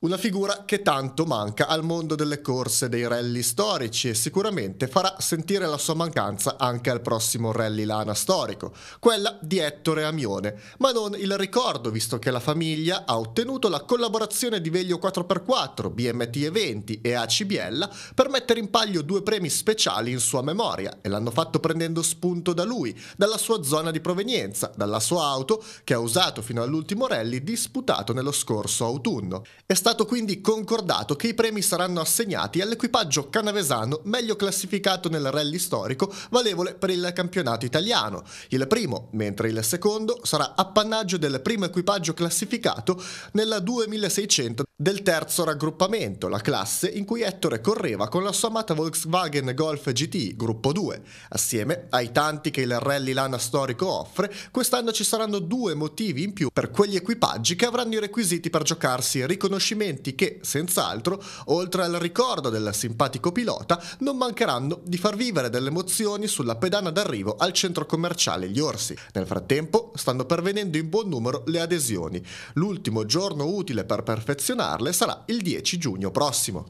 Una figura che tanto manca al mondo delle corse dei rally storici e sicuramente farà sentire la sua mancanza anche al prossimo rally lana storico, quella di Ettore Amione, ma non il ricordo visto che la famiglia ha ottenuto la collaborazione di Veglio 4x4, BMT Eventi e ACBL per mettere in palio due premi speciali in sua memoria e l'hanno fatto prendendo spunto da lui, dalla sua zona di provenienza, dalla sua auto che ha usato fino all'ultimo rally disputato nello scorso autunno. È stato quindi concordato che i premi saranno assegnati all'equipaggio canavesano meglio classificato nel rally storico valevole per il campionato italiano. Il primo, mentre il secondo, sarà appannaggio del primo equipaggio classificato nella 2600 del terzo raggruppamento, la classe in cui Ettore correva con la sua amata Volkswagen Golf GT gruppo 2. Assieme ai tanti che il rally lana storico offre, quest'anno ci saranno due motivi in più per quegli equipaggi che avranno i requisiti per giocarsi riconoscimento riferimenti che, senz'altro, oltre al ricordo del simpatico pilota, non mancheranno di far vivere delle emozioni sulla pedana d'arrivo al centro commerciale Gli Orsi. Nel frattempo stanno pervenendo in buon numero le adesioni. L'ultimo giorno utile per perfezionarle sarà il 10 giugno prossimo.